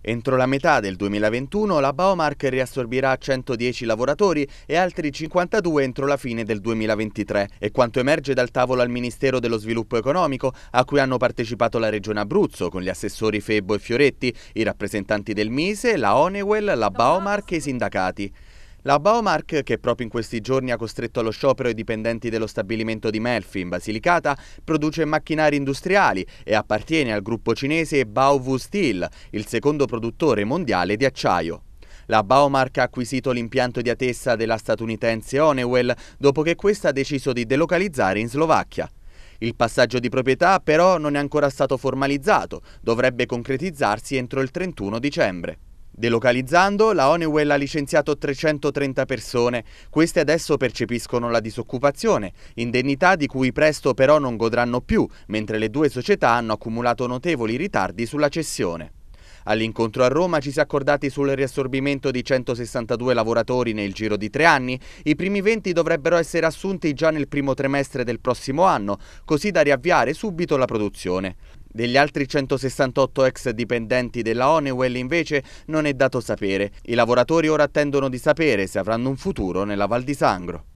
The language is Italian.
Entro la metà del 2021 la Baomark riassorbirà 110 lavoratori e altri 52 entro la fine del 2023. È quanto emerge dal tavolo al Ministero dello Sviluppo Economico a cui hanno partecipato la Regione Abruzzo con gli assessori Febbo e Fioretti, i rappresentanti del Mise, la Onewell, la Baomark e i sindacati. La Baumark, che proprio in questi giorni ha costretto allo sciopero i dipendenti dello stabilimento di Melfi in Basilicata, produce macchinari industriali e appartiene al gruppo cinese Baowu Steel, il secondo produttore mondiale di acciaio. La Baumark ha acquisito l'impianto di Atessa della statunitense Onewell dopo che questa ha deciso di delocalizzare in Slovacchia. Il passaggio di proprietà però non è ancora stato formalizzato, dovrebbe concretizzarsi entro il 31 dicembre. Delocalizzando, la Honeywell ha licenziato 330 persone. Queste adesso percepiscono la disoccupazione, indennità di cui presto però non godranno più, mentre le due società hanno accumulato notevoli ritardi sulla cessione. All'incontro a Roma ci si è accordati sul riassorbimento di 162 lavoratori nel giro di tre anni. I primi 20 dovrebbero essere assunti già nel primo trimestre del prossimo anno, così da riavviare subito la produzione. Degli altri 168 ex dipendenti della Honeywell invece non è dato sapere. I lavoratori ora attendono di sapere se avranno un futuro nella Val di Sangro.